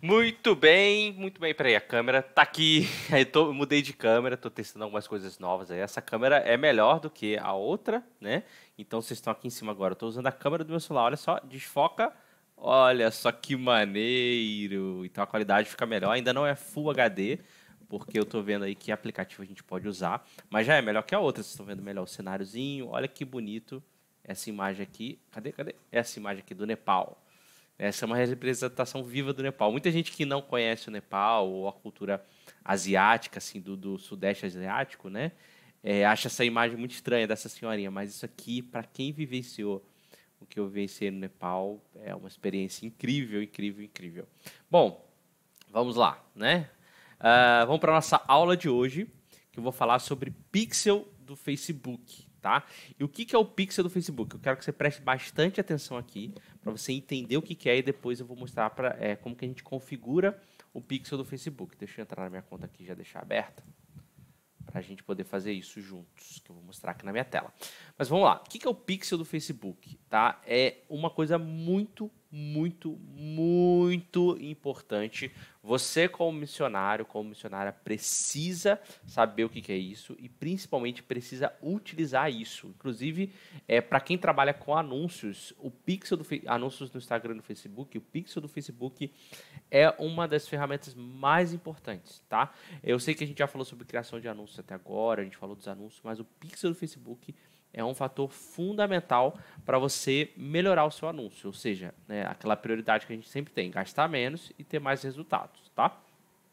Muito bem, muito bem. Peraí, a câmera tá aqui. Eu, tô, eu mudei de câmera, tô testando algumas coisas novas aí. Essa câmera é melhor do que a outra, né? Então vocês estão aqui em cima agora. Eu tô usando a câmera do meu celular, olha só, desfoca. Olha só que maneiro. Então a qualidade fica melhor. Ainda não é Full HD, porque eu tô vendo aí que aplicativo a gente pode usar. Mas já é melhor que a outra. Vocês estão vendo melhor o cenáriozinho. Olha que bonito essa imagem aqui. Cadê, cadê? Essa imagem aqui do Nepal. Essa é uma representação viva do Nepal. Muita gente que não conhece o Nepal ou a cultura asiática, assim, do, do sudeste asiático, né? É, acha essa imagem muito estranha dessa senhorinha, mas isso aqui, para quem vivenciou o que eu vivenciei no Nepal, é uma experiência incrível, incrível, incrível. Bom, vamos lá, né? Uh, vamos para nossa aula de hoje, que eu vou falar sobre pixel do Facebook tá? E o que, é o pixel do Facebook? Eu quero que você preste bastante atenção aqui para você entender o que, é e depois eu vou mostrar para é, como que a gente configura o pixel do Facebook. Deixa eu entrar na minha conta aqui e já deixar aberta para a gente poder fazer isso juntos, que eu vou mostrar aqui na minha tela. Mas vamos lá, o que, que é o pixel do Facebook? Tá? É uma coisa muito, muito, muito importante. Você, como missionário, como missionária, precisa saber o que é isso e, principalmente, precisa utilizar isso. Inclusive, é, para quem trabalha com anúncios, o pixel do anúncios no Instagram e no Facebook, o pixel do Facebook é uma das ferramentas mais importantes, tá? Eu sei que a gente já falou sobre criação de anúncios até agora, a gente falou dos anúncios, mas o pixel do Facebook é é um fator fundamental para você melhorar o seu anúncio, ou seja, né, aquela prioridade que a gente sempre tem, gastar menos e ter mais resultados, tá?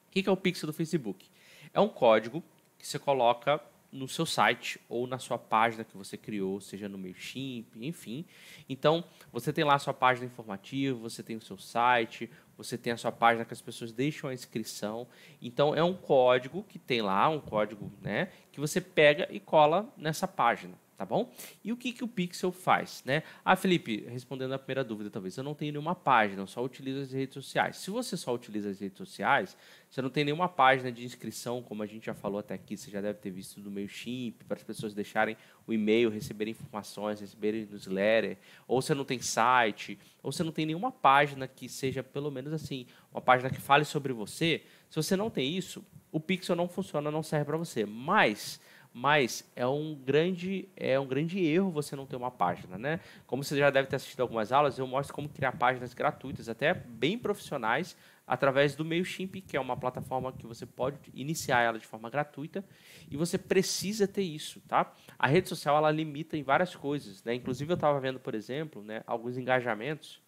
O que é o pixel do Facebook? É um código que você coloca no seu site ou na sua página que você criou, seja no MailChimp, enfim. Então, você tem lá a sua página informativa, você tem o seu site, você tem a sua página que as pessoas deixam a inscrição. Então, é um código que tem lá, um código né, que você pega e cola nessa página tá bom? E o que, que o Pixel faz, né? Ah, Felipe, respondendo a primeira dúvida, talvez, eu não tenho nenhuma página, eu só utilizo as redes sociais. Se você só utiliza as redes sociais, você não tem nenhuma página de inscrição, como a gente já falou até aqui, você já deve ter visto do meio MailChimp, para as pessoas deixarem o e-mail, receberem informações, receberem newsletter, ou você não tem site, ou você não tem nenhuma página que seja, pelo menos assim, uma página que fale sobre você. Se você não tem isso, o Pixel não funciona, não serve para você. Mas mas é um grande é um grande erro você não ter uma página, né? Como você já deve ter assistido algumas aulas, eu mostro como criar páginas gratuitas, até bem profissionais, através do Mailchimp, que é uma plataforma que você pode iniciar ela de forma gratuita, e você precisa ter isso, tá? A rede social ela limita em várias coisas, né? Inclusive eu estava vendo, por exemplo, né, alguns engajamentos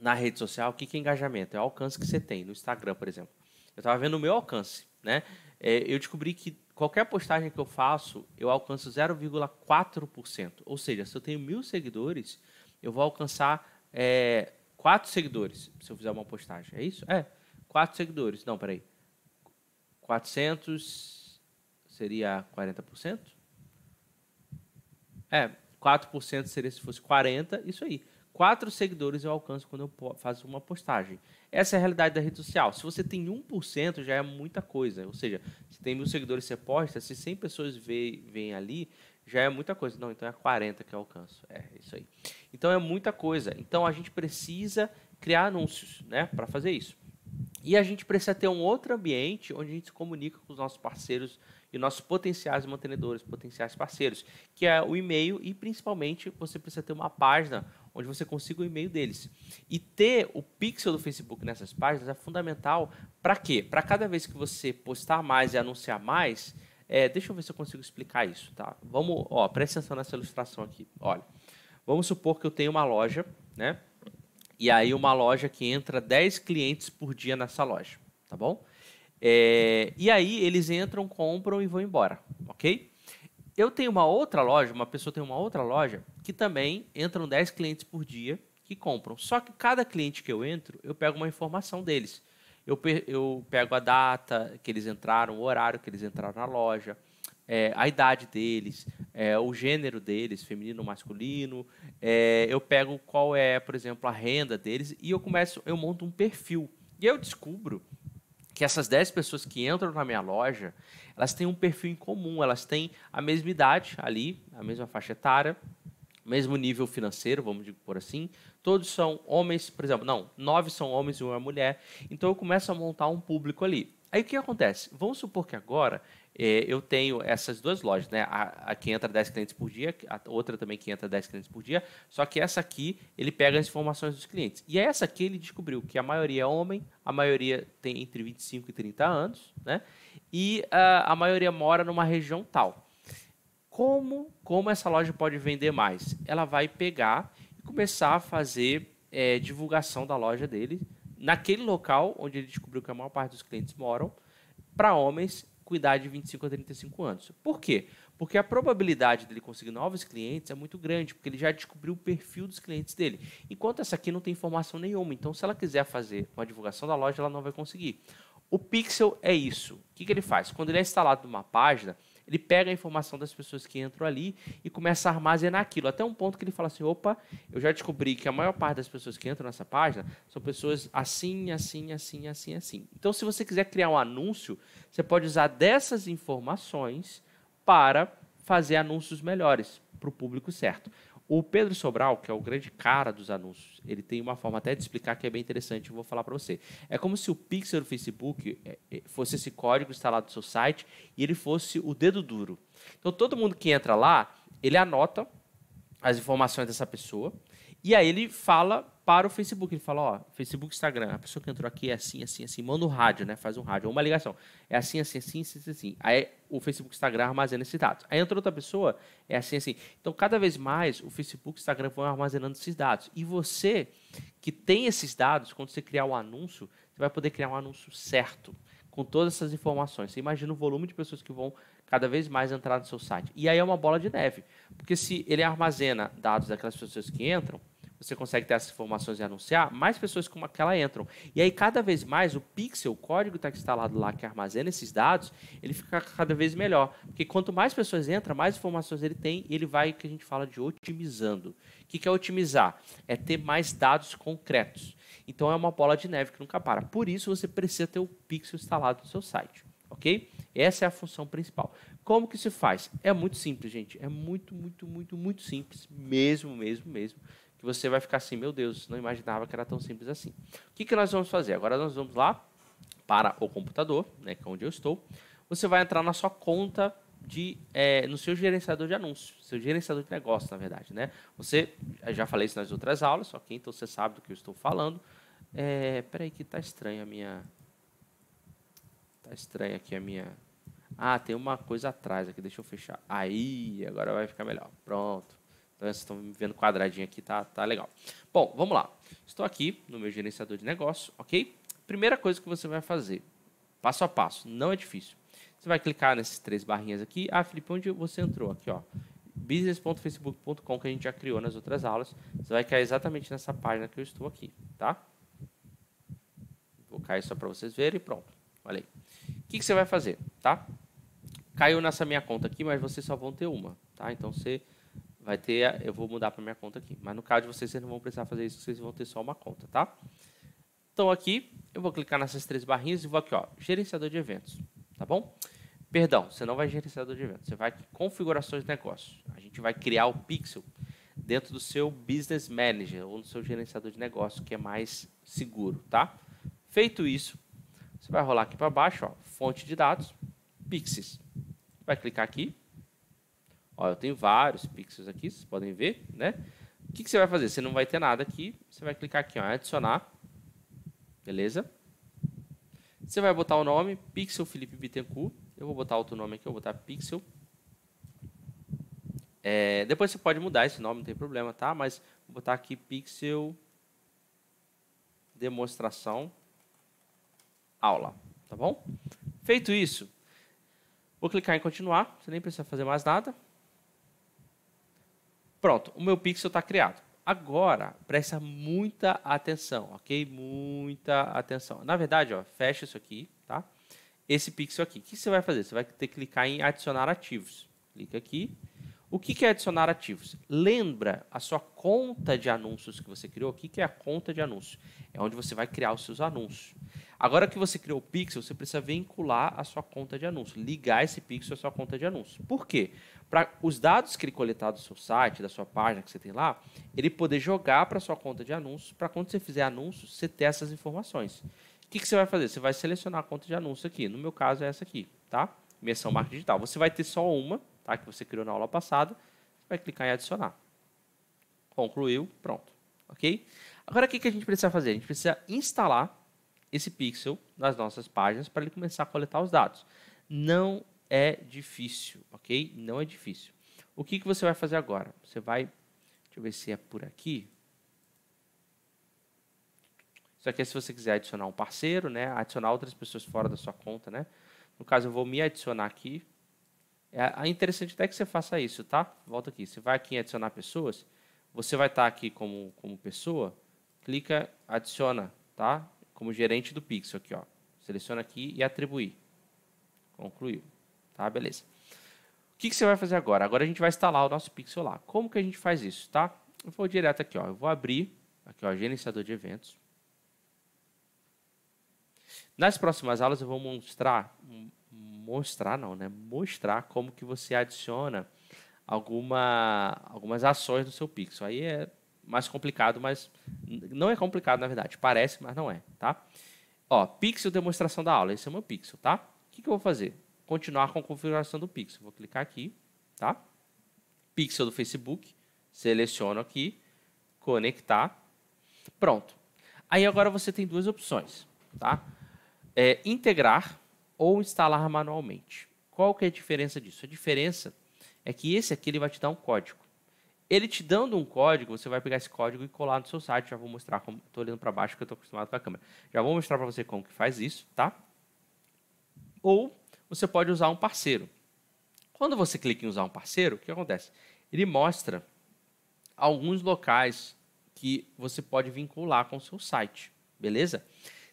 na rede social. O que, que é engajamento? É o alcance que você tem no Instagram, por exemplo. Eu estava vendo o meu alcance, né? É, eu descobri que qualquer postagem que eu faço, eu alcanço 0,4%. Ou seja, se eu tenho mil seguidores, eu vou alcançar é, quatro seguidores se eu fizer uma postagem. É isso? É. Quatro seguidores. Não, peraí. 400 seria 40%? É, 4% seria se fosse 40, isso aí quatro seguidores eu alcanço quando eu faço uma postagem. Essa é a realidade da rede social. Se você tem 1%, já é muita coisa. Ou seja, se tem mil seguidores você posta, se 100 pessoas vêm ali, já é muita coisa. Não, então é 40 que eu alcanço. É, isso aí. Então é muita coisa. Então a gente precisa criar anúncios né, para fazer isso. E a gente precisa ter um outro ambiente onde a gente se comunica com os nossos parceiros e nossos potenciais mantenedores, potenciais parceiros, que é o e-mail e principalmente você precisa ter uma página onde você consiga o e-mail deles. E ter o pixel do Facebook nessas páginas é fundamental para quê? Para cada vez que você postar mais e anunciar mais, é, deixa eu ver se eu consigo explicar isso, tá? Vamos, ó, presta atenção nessa ilustração aqui. Olha, vamos supor que eu tenho uma loja, né? E aí uma loja que entra 10 clientes por dia nessa loja, tá bom? É, e aí eles entram, compram e vão embora, ok? Eu tenho uma outra loja, uma pessoa tem uma outra loja que também entram 10 clientes por dia que compram. Só que cada cliente que eu entro, eu pego uma informação deles. Eu, pe eu pego a data que eles entraram, o horário que eles entraram na loja, é, a idade deles, é, o gênero deles, feminino ou masculino. É, eu pego qual é, por exemplo, a renda deles e eu começo, eu monto um perfil. E eu descubro que essas 10 pessoas que entram na minha loja, elas têm um perfil em comum, elas têm a mesma idade ali, a mesma faixa etária, mesmo nível financeiro, vamos por assim. Todos são homens, por exemplo, não, nove são homens e uma mulher. Então eu começo a montar um público ali. Aí o que acontece? Vamos supor que agora é, eu tenho essas duas lojas, né? A, a que entra 10 clientes por dia, a outra também que entra 10 clientes por dia, só que essa aqui ele pega as informações dos clientes. E é essa aqui ele descobriu que a maioria é homem, a maioria tem entre 25 e 30 anos, né? E a, ah, a maioria mora numa região tal. Como, como essa loja pode vender mais? Ela vai pegar e começar a fazer é, divulgação da loja dele naquele local onde ele descobriu que a maior parte dos clientes moram, para homens com idade de 25 a 35 anos. Por quê? Porque a probabilidade dele conseguir novos clientes é muito grande, porque ele já descobriu o perfil dos clientes dele. Enquanto essa aqui não tem informação nenhuma, então se ela quiser fazer uma divulgação da loja, ela não vai conseguir. O Pixel é isso. O que, que ele faz? Quando ele é instalado numa página, ele pega a informação das pessoas que entram ali e começa a armazenar aquilo. Até um ponto que ele fala assim: opa, eu já descobri que a maior parte das pessoas que entram nessa página são pessoas assim, assim, assim, assim, assim. Então, se você quiser criar um anúncio, você pode usar dessas informações para fazer anúncios melhores para o público certo. O Pedro Sobral, que é o grande cara dos anúncios, ele tem uma forma até de explicar que é bem interessante, eu vou falar para você. É como se o pixel do Facebook é, é, fosse esse código instalado no seu site e ele fosse o dedo duro. Então todo mundo que entra lá, ele anota as informações dessa pessoa e aí ele fala para o Facebook. Ele fala, ó, Facebook, Instagram, a pessoa que entrou aqui é assim, assim, assim, manda um rádio, né? Faz um rádio, ou uma ligação. É assim, assim, assim, assim, assim. Aí o Facebook, Instagram armazena esses dados. Aí entra outra pessoa, é assim, assim. Então, cada vez mais, o Facebook, Instagram vão armazenando esses dados. E você que tem esses dados, quando você criar um anúncio, você vai poder criar um anúncio certo, com todas essas informações. Você imagina o volume de pessoas que vão cada vez mais entrar no seu site. E aí é uma bola de neve, porque se ele armazena dados daquelas pessoas que entram, você consegue ter essas informações e anunciar, mais pessoas como aquela entram. E aí, cada vez mais, o pixel, o código que está instalado lá, que armazena esses dados, ele fica cada vez melhor. Porque quanto mais pessoas entram, mais informações ele tem e ele vai, que a gente fala de otimizando. O que é otimizar? É ter mais dados concretos. Então, é uma bola de neve que nunca para. Por isso, você precisa ter o pixel instalado no seu site. Ok? Essa é a função principal. Como que se faz? É muito simples, gente. É muito, muito, muito, muito simples. Mesmo, mesmo, mesmo que você vai ficar assim, meu Deus, não imaginava que era tão simples assim. O que, que nós vamos fazer? Agora nós vamos lá para o computador, né, que é onde eu estou. Você vai entrar na sua conta de, é, no seu gerenciador de anúncios, seu gerenciador de negócios, na verdade, né? Você, já falei isso nas outras aulas, só que então você sabe do que eu estou falando. É, peraí que tá estranha a minha... Tá estranha aqui a minha... Ah, tem uma coisa atrás aqui, deixa eu fechar. Aí, agora vai ficar melhor. Pronto. Né, vocês estão me vendo quadradinho aqui, tá, tá legal. Bom, vamos lá. Estou aqui no meu gerenciador de negócio, ok? Primeira coisa que você vai fazer, passo a passo, não é difícil. Você vai clicar nessas três barrinhas aqui. Ah, Felipe, onde você entrou? Aqui, ó. business.facebook.com que a gente já criou nas outras aulas. Você vai cair exatamente nessa página que eu estou aqui, tá? Vou cair só para vocês verem e pronto. Olha aí. O que, que você vai fazer, tá? Caiu nessa minha conta aqui, mas vocês só vão ter uma, tá? Então você vai ter, eu vou mudar para minha conta aqui. Mas no caso de vocês, vocês não vão precisar fazer isso, vocês vão ter só uma conta, tá? Então aqui, eu vou clicar nessas três barrinhas e vou aqui, ó, gerenciador de eventos, tá bom? Perdão, você não vai gerenciador de eventos, você vai aqui, configurações de negócio. A gente vai criar o pixel dentro do seu business manager ou no seu gerenciador de negócio, que é mais seguro, tá? Feito isso, você vai rolar aqui para baixo, ó, fonte de dados, pixels. Vai clicar aqui, Ó, eu tenho vários pixels aqui, vocês podem ver, né? O que, que você vai fazer? Você não vai ter nada aqui, você vai clicar aqui, ó, adicionar, beleza? Você vai botar o nome, Pixel Felipe Bittencourt, eu vou botar outro nome aqui, eu vou botar Pixel. É, depois você pode mudar esse nome, não tem problema, tá? Mas vou botar aqui Pixel Demonstração Aula, tá bom? Feito isso, vou clicar em continuar, você nem precisa fazer mais nada. Pronto, o meu pixel está criado. Agora, presta muita atenção, ok? Muita atenção. Na verdade, ó, fecha isso aqui, tá? Esse pixel aqui. O que você vai fazer? Você vai ter que clicar em adicionar ativos. Clica aqui. O que é adicionar ativos? Lembra a sua conta de anúncios que você criou? O que é a conta de anúncios? É onde você vai criar os seus anúncios. Agora que você criou o Pixel, você precisa vincular a sua conta de anúncios, ligar esse Pixel à sua conta de anúncios. Por quê? para os dados que ele coletar do seu site, da sua página que você tem lá, ele poder jogar para sua conta de anúncios, para quando você fizer anúncios, você ter essas informações. O que, que você vai fazer? Você vai selecionar a conta de anúncio aqui. No meu caso é essa aqui, tá? Imersão Marketing Digital. Você vai ter só uma, tá? Que você criou na aula passada. Vai clicar em adicionar. Concluiu, pronto. Ok? Agora o que, que a gente precisa fazer? A gente precisa instalar esse pixel nas nossas páginas para ele começar a coletar os dados. Não é difícil, ok? Não é difícil. O que, que você vai fazer agora? Você vai, deixa eu ver se é por aqui. Só que é se você quiser adicionar um parceiro, né? Adicionar outras pessoas fora da sua conta, né? No caso, eu vou me adicionar aqui. É, é interessante até que você faça isso, tá? Volta aqui. Você vai aqui em adicionar pessoas. Você vai estar aqui como, como pessoa. Clica adiciona, tá? Como gerente do Pixel aqui, ó. Seleciona aqui e atribuir. Concluiu. Tá, beleza. O que, que você vai fazer agora? Agora a gente vai instalar o nosso pixel lá. Como que a gente faz isso, tá? Eu vou direto aqui, ó. Eu vou abrir, aqui, ó, gerenciador de eventos. Nas próximas aulas eu vou mostrar, mostrar não, né? Mostrar como que você adiciona alguma, algumas ações no seu pixel. Aí é mais complicado, mas não é complicado na verdade. Parece, mas não é, tá? Ó, pixel é demonstração da aula. Esse é o meu pixel, tá? O que, que eu vou fazer? continuar com a configuração do pixel. Vou clicar aqui, tá? Pixel do Facebook, seleciono aqui, conectar, pronto. Aí agora você tem duas opções, tá? É, integrar ou instalar manualmente. Qual que é a diferença disso? A diferença é que esse aqui ele vai te dar um código. Ele te dando um código, você vai pegar esse código e colar no seu site. Já vou mostrar como. Estou olhando para baixo porque eu estou acostumado com a câmera. Já vou mostrar para você como que faz isso, tá? Ou você pode usar um parceiro. Quando você clica em usar um parceiro, o que acontece? Ele mostra alguns locais que você pode vincular com o seu site, beleza?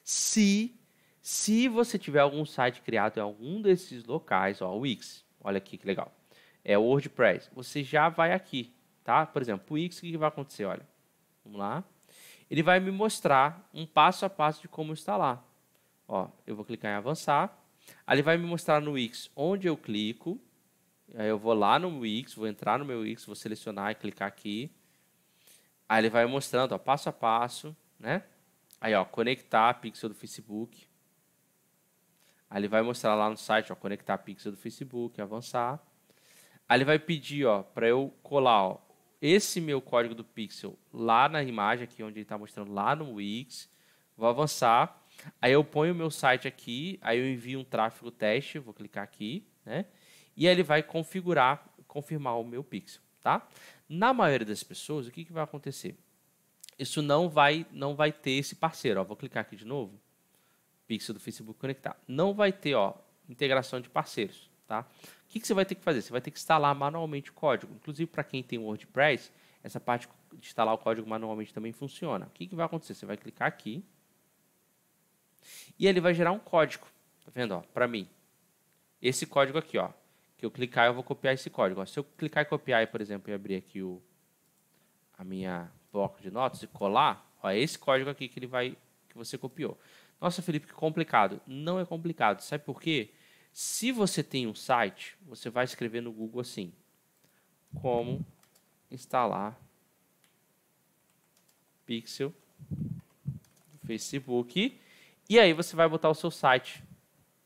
Se se você tiver algum site criado em algum desses locais, ó, Wix, olha aqui que legal, é WordPress, você já vai aqui, tá? Por exemplo, o Wix, o que vai acontecer? Olha, vamos lá. Ele vai me mostrar um passo a passo de como instalar. Ó, eu vou clicar em avançar. Ali ele vai me mostrar no Wix onde eu clico. Aí eu vou lá no Wix, vou entrar no meu Wix, vou selecionar e clicar aqui. Aí ele vai mostrando, ó, passo a passo, né? Aí, ó, conectar a pixel do Facebook. Aí ele vai mostrar lá no site, ó, conectar a pixel do Facebook, avançar. Aí ele vai pedir, ó, para eu colar, ó, esse meu código do pixel lá na imagem aqui onde ele está mostrando lá no Wix. Vou avançar. Aí eu ponho o meu site aqui, aí eu envio um tráfego teste, vou clicar aqui, né? E aí ele vai configurar, confirmar o meu pixel, tá? Na maioria das pessoas, o que, que vai acontecer? Isso não vai, não vai ter esse parceiro, ó, vou clicar aqui de novo. Pixel do Facebook conectar. Não vai ter, ó, integração de parceiros, tá? O que, que você vai ter que fazer? Você vai ter que instalar manualmente o código. Inclusive, para quem tem WordPress, essa parte de instalar o código manualmente também funciona. O que, que vai acontecer? Você vai clicar aqui, e ele vai gerar um código, tá vendo, ó, para mim. Esse código aqui, ó, que eu clicar, eu vou copiar esse código. Ó. Se eu clicar e copiar, por exemplo, e abrir aqui o, a minha bloco de notas e colar, ó, é esse código aqui que ele vai que você copiou. Nossa, Felipe, que complicado. Não é complicado. Sabe por quê? Se você tem um site, você vai escrever no Google assim: como instalar pixel do Facebook e aí você vai botar o seu site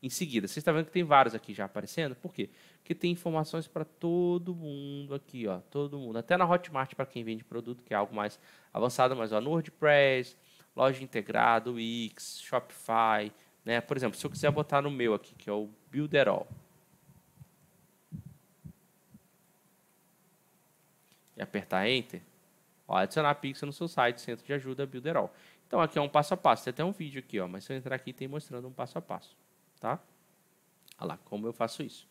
em seguida. Você está vendo que tem vários aqui já aparecendo? Por quê? Porque tem informações para todo mundo aqui, ó, todo mundo. Até na Hotmart para quem vende produto, que é algo mais avançado, mas ó, no WordPress, loja integrada, Wix, Shopify, né? Por exemplo, se eu quiser botar no meu aqui, que é o Builderall. E apertar Enter, ó, adicionar pixel no seu site, centro de ajuda, Builderall. Então aqui é um passo a passo. Tem até um vídeo aqui, ó, mas se eu entrar aqui tem mostrando um passo a passo, tá? Olha lá, como eu faço isso.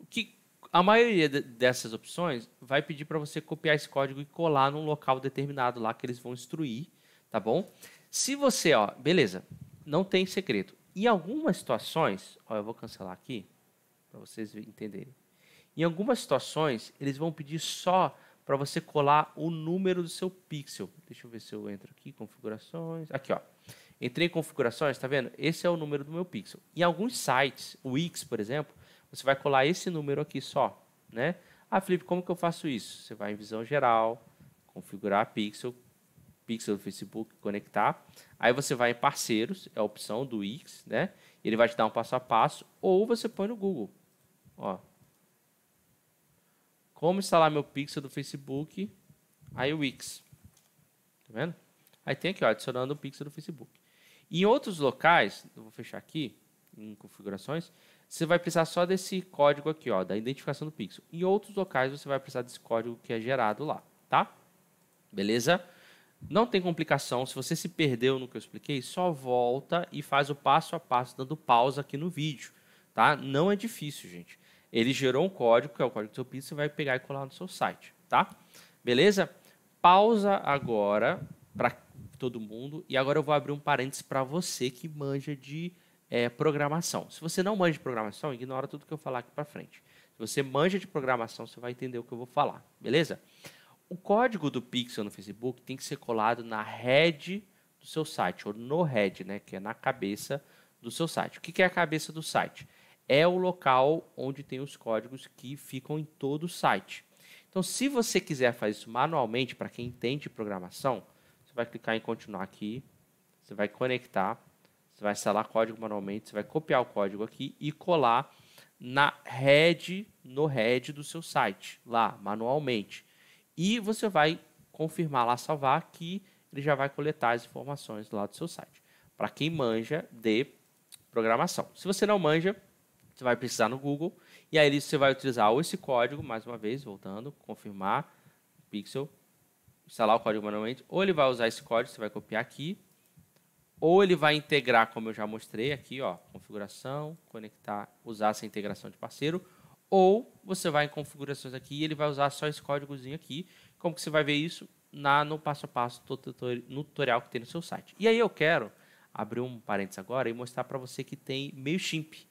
O que a maioria dessas opções vai pedir para você copiar esse código e colar num local determinado lá que eles vão instruir, tá bom? Se você, ó, beleza, não tem segredo. Em algumas situações, ó, eu vou cancelar aqui para vocês entenderem. Em algumas situações, eles vão pedir só para você colar o número do seu pixel. Deixa eu ver se eu entro aqui, configurações. Aqui, ó. Entrei em configurações, tá vendo? Esse é o número do meu pixel. Em alguns sites, o Wix, por exemplo, você vai colar esse número aqui só, né? Ah, Felipe, como que eu faço isso? Você vai em visão geral, configurar pixel, pixel do Facebook, conectar. Aí você vai em parceiros, é a opção do Wix, né? Ele vai te dar um passo a passo, ou você põe no Google. Ó, como instalar meu pixel do Facebook? Aí o Wix. Tá vendo? Aí tem aqui, ó, adicionando o pixel do Facebook. Em outros locais, eu vou fechar aqui, em configurações, você vai precisar só desse código aqui, ó, da identificação do pixel. Em outros locais, você vai precisar desse código que é gerado lá, tá? Beleza? Não tem complicação. Se você se perdeu no que eu expliquei, só volta e faz o passo a passo, dando pausa aqui no vídeo, tá? Não é difícil, gente. Ele gerou um código, que é o código do seu pixel você vai pegar e colar no seu site, tá? Beleza? Pausa agora para todo mundo e agora eu vou abrir um parênteses para você que manja de é, programação. Se você não manja de programação, ignora tudo que eu falar aqui para frente. Se você manja de programação, você vai entender o que eu vou falar, beleza? O código do Pixel no Facebook tem que ser colado na head do seu site, ou no head, né, que é na cabeça do seu site. O que é a cabeça do site? é o local onde tem os códigos que ficam em todo o site. Então, se você quiser fazer isso manualmente, para quem entende programação, você vai clicar em continuar aqui, você vai conectar, você vai instalar código manualmente, você vai copiar o código aqui e colar na head, no head do seu site, lá, manualmente. E você vai confirmar lá, salvar, que ele já vai coletar as informações lá do seu site. Para quem manja de programação. Se você não manja, você vai precisar no Google, e aí você vai utilizar ou esse código, mais uma vez, voltando, confirmar, pixel, instalar o código manualmente, ou ele vai usar esse código, você vai copiar aqui, ou ele vai integrar, como eu já mostrei aqui, ó, configuração, conectar, usar essa integração de parceiro, ou você vai em configurações aqui e ele vai usar só esse códigozinho aqui, como que você vai ver isso na, no passo a passo no tutorial que tem no seu site. E aí eu quero abrir um parênteses agora e mostrar para você que tem MailChimp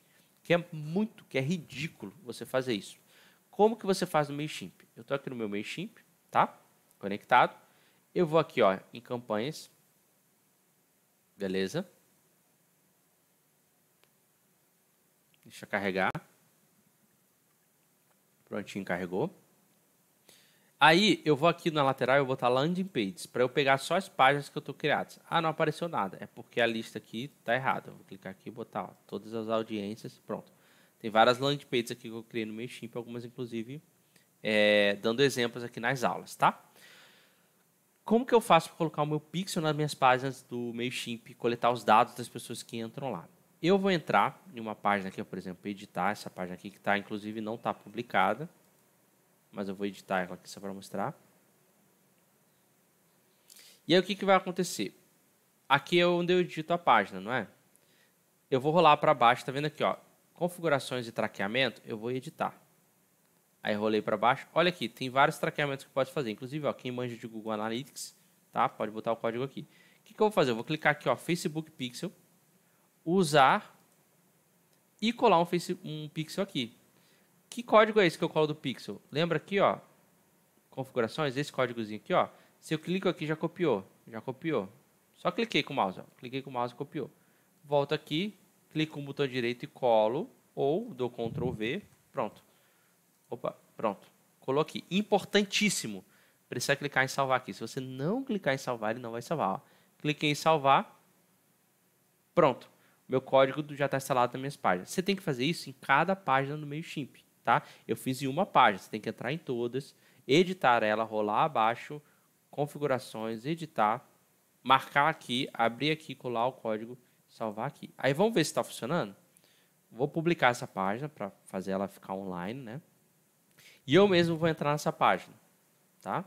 que é muito, que é ridículo você fazer isso. Como que você faz no MailChimp? Eu estou aqui no meu MailChimp, tá? Conectado. Eu vou aqui, ó, em campanhas. Beleza? Deixa carregar. Prontinho, carregou. Aí eu vou aqui na lateral, eu vou botar landing pages para eu pegar só as páginas que eu estou criadas. Ah, não apareceu nada. É porque a lista aqui está errada. vou clicar aqui e botar ó, todas as audiências. Pronto. Tem várias landing pages aqui que eu criei no MailChimp, algumas inclusive é, dando exemplos aqui nas aulas, tá? Como que eu faço para colocar o meu pixel nas minhas páginas do MailChimp, coletar os dados das pessoas que entram lá? Eu vou entrar em uma página aqui, por exemplo, editar essa página aqui que está, inclusive não está publicada mas eu vou editar ela aqui só para mostrar. E aí o que, que vai acontecer? Aqui é onde eu edito a página, não é? Eu vou rolar para baixo, tá vendo aqui, ó, configurações e traqueamento, eu vou editar. Aí rolei para baixo, olha aqui, tem vários traqueamentos que pode fazer, inclusive, ó, quem manja de Google Analytics, tá? Pode botar o código aqui. O que, que eu vou fazer? Eu vou clicar aqui, ó, Facebook Pixel, usar e colar um, face, um pixel aqui. Que código é esse que eu colo do Pixel? Lembra aqui, ó, configurações, esse códigozinho aqui, ó. Se eu clico aqui, já copiou, já copiou. Só cliquei com o mouse, ó. cliquei com o mouse e copiou. Volto aqui, clico com o botão direito e colo, ou dou Ctrl V, pronto. Opa, pronto. Colou aqui. Importantíssimo, precisa clicar em salvar aqui. Se você não clicar em salvar, ele não vai salvar. Ó. Cliquei em salvar, pronto. Meu código já está instalado nas minhas páginas. Você tem que fazer isso em cada página do MailChimp tá? Eu fiz em uma página, você tem que entrar em todas, editar ela, rolar abaixo, configurações, editar, marcar aqui, abrir aqui, colar o código, salvar aqui. Aí vamos ver se está funcionando? Vou publicar essa página para fazer ela ficar online, né? E eu mesmo vou entrar nessa página, tá?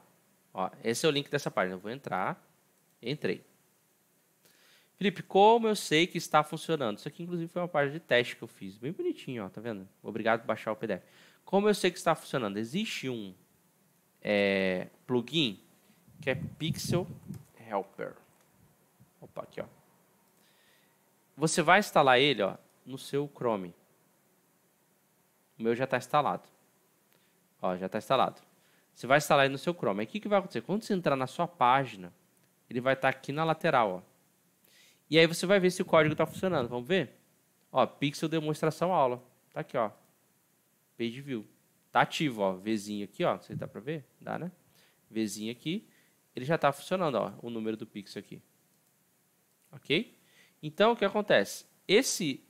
Ó, esse é o link dessa página. Eu vou entrar, entrei. Felipe, como eu sei que está funcionando? Isso aqui, inclusive, foi uma página de teste que eu fiz. Bem bonitinho, ó, tá vendo? Obrigado por baixar o PDF. Como eu sei que está funcionando? Existe um é, plugin que é Pixel Helper. Opa, aqui, ó. Você vai instalar ele, ó, no seu Chrome. O meu já está instalado. Ó, já está instalado. Você vai instalar ele no seu Chrome. Aí o que, que vai acontecer? Quando você entrar na sua página, ele vai estar tá aqui na lateral, ó e aí você vai ver se o código está funcionando. Vamos ver? Ó, pixel demonstração aula. Tá aqui, ó. Page view. Tá ativo, ó. Vzinho aqui, ó. Você dá para ver? Dá, né? Vzinho aqui. Ele já está funcionando, ó. O número do pixel aqui. Ok? Então, o que acontece? Esse,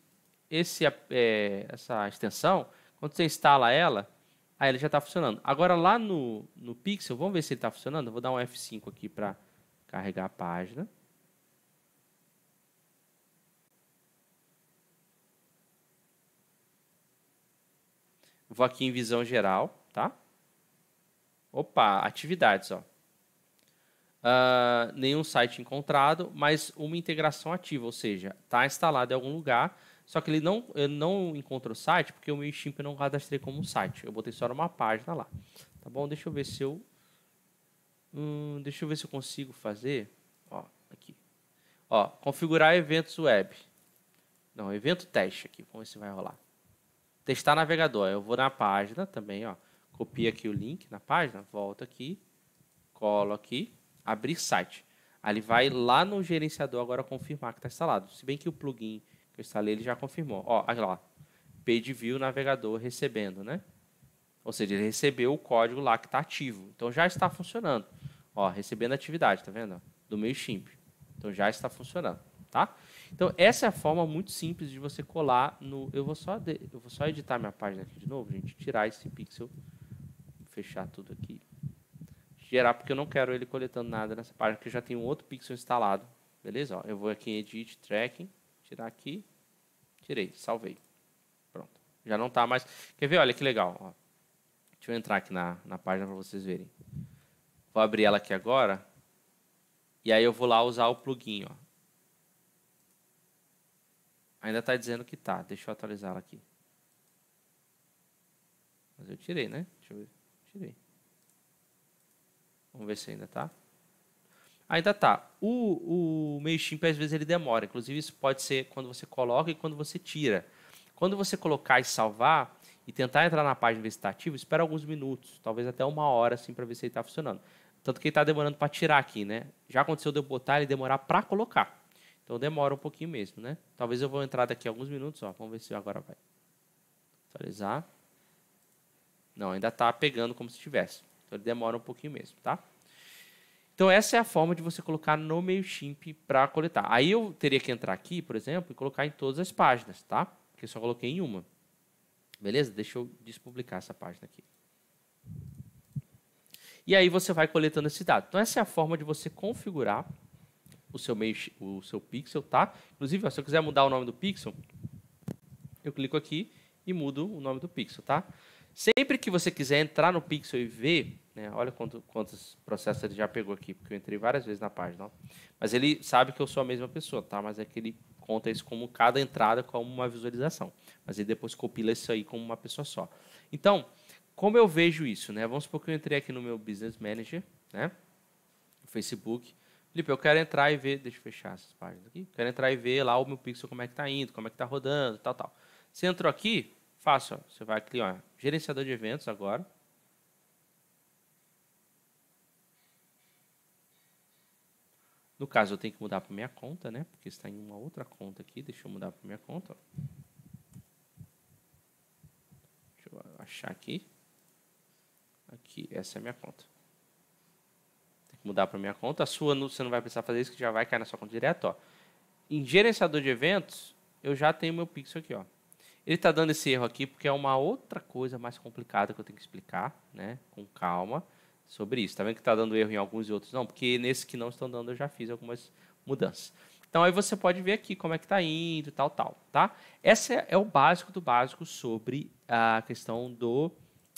esse, é, é essa extensão, quando você instala ela, aí ele já está funcionando. Agora, lá no, no pixel, vamos ver se ele está funcionando. Eu vou dar um F5 aqui para carregar a página. Vou aqui em visão geral, tá? Opa, atividades, ó. Uh, nenhum site encontrado, mas uma integração ativa, ou seja, está instalado em algum lugar, só que ele não, eu não encontra o site porque o meu Steam não cadastrei como um site. Eu botei só uma página lá. Tá bom? Deixa eu ver se eu... Hum, deixa eu ver se eu consigo fazer... Ó, aqui. Ó, configurar eventos web. Não, evento teste aqui. Vamos ver se vai rolar testar navegador. Eu vou na página também, ó. Copia aqui o link na página, volta aqui, colo aqui, abrir site. Aí ele vai lá no gerenciador agora confirmar que está instalado. Se bem que o plugin que eu instalei ele já confirmou. Ó, olha lá. Page view navegador recebendo, né? Ou seja, ele recebeu o código lá que está ativo. Então já está funcionando. Ó, recebendo atividade, tá vendo? Do chimp Então já está funcionando, tá? Então, essa é a forma muito simples de você colar no. Eu vou só, de... eu vou só editar minha página aqui de novo, gente. Tirar esse pixel, fechar tudo aqui. Gerar, porque eu não quero ele coletando nada nessa página, porque já tem um outro pixel instalado. Beleza? Ó, eu vou aqui em Edit, Tracking, tirar aqui. Tirei, salvei. Pronto. Já não está mais. Quer ver? Olha que legal. Ó. Deixa eu entrar aqui na, na página para vocês verem. Vou abrir ela aqui agora. E aí eu vou lá usar o plugin, ó. Ainda está dizendo que tá. Deixa eu atualizar ela aqui. Mas eu tirei, né? Deixa eu ver. Tirei. Vamos ver se ainda tá. Ainda tá. O, o MailChimp, às vezes, ele demora. Inclusive, isso pode ser quando você coloca e quando você tira. Quando você colocar e salvar e tentar entrar na página e ver se está ativo, espera alguns minutos, talvez até uma hora, assim, para ver se ele está funcionando. Tanto que ele está demorando para tirar aqui, né? Já aconteceu de eu botar ele demorar para colocar. Então demora um pouquinho mesmo, né? Talvez eu vou entrar daqui a alguns minutos, ó. Vamos ver se agora vai. Atualizar. Não, ainda está pegando como se tivesse. Então ele demora um pouquinho mesmo, tá? Então essa é a forma de você colocar no MailChimp para coletar. Aí eu teria que entrar aqui, por exemplo, e colocar em todas as páginas, tá? Porque eu só coloquei em uma. Beleza? Deixa eu despublicar essa página aqui. E aí você vai coletando esse dado. Então essa é a forma de você configurar o seu, meio, o seu pixel, tá? Inclusive, ó, se eu quiser mudar o nome do pixel, eu clico aqui e mudo o nome do pixel, tá? Sempre que você quiser entrar no pixel e ver, né, olha quanto, quantos processos ele já pegou aqui, porque eu entrei várias vezes na página. Ó. Mas ele sabe que eu sou a mesma pessoa, tá? Mas é que ele conta isso como cada entrada, como uma visualização. Mas ele depois compila isso aí como uma pessoa só. Então, como eu vejo isso, né? Vamos supor que eu entrei aqui no meu Business Manager, né? Facebook, Felipe, eu quero entrar e ver, deixa eu fechar essas páginas aqui, quero entrar e ver lá o meu pixel como é que tá indo, como é que tá rodando, tal, tal. Você entrou aqui, fácil, você vai aqui, ó, gerenciador de eventos agora. No caso, eu tenho que mudar para minha conta, né? Porque está em uma outra conta aqui. Deixa eu mudar para minha conta. Deixa eu achar aqui. Aqui, essa é a minha conta mudar para minha conta. A sua você não vai precisar fazer isso, que já vai cair na sua conta direto. Ó. Em gerenciador de eventos, eu já tenho meu pixel aqui. Ó. Ele está dando esse erro aqui porque é uma outra coisa mais complicada que eu tenho que explicar, né? com calma, sobre isso. Está vendo que está dando erro em alguns e outros não? Porque nesse que não estão dando eu já fiz algumas mudanças. Então aí você pode ver aqui como é que está indo e tal, tal. Tá? Esse é o básico do básico sobre a questão do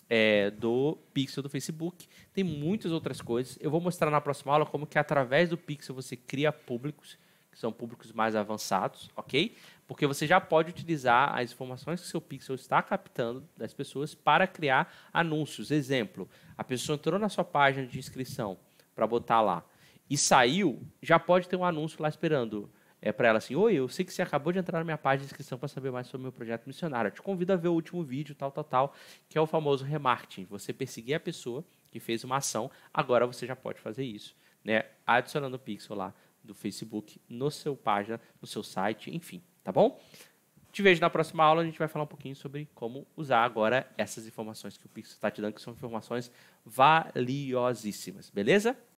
é, do Pixel do Facebook. Tem muitas outras coisas. Eu vou mostrar na próxima aula como que através do Pixel você cria públicos, que são públicos mais avançados, ok? Porque você já pode utilizar as informações que seu Pixel está captando das pessoas para criar anúncios. Exemplo, a pessoa entrou na sua página de inscrição para botar lá e saiu, já pode ter um anúncio lá esperando é, para ela assim: Oi, eu sei que você acabou de entrar na minha página de inscrição para saber mais sobre o meu projeto missionário. Eu te convido a ver o último vídeo, tal, tal, tal, que é o famoso remarketing. Você perseguir a pessoa que fez uma ação, agora você já pode fazer isso, né? Adicionando o pixel lá do Facebook no seu página, no seu site, enfim, tá bom? Te vejo na próxima aula, a gente vai falar um pouquinho sobre como usar agora essas informações que o Pixel está te dando, que são informações valiosíssimas, beleza?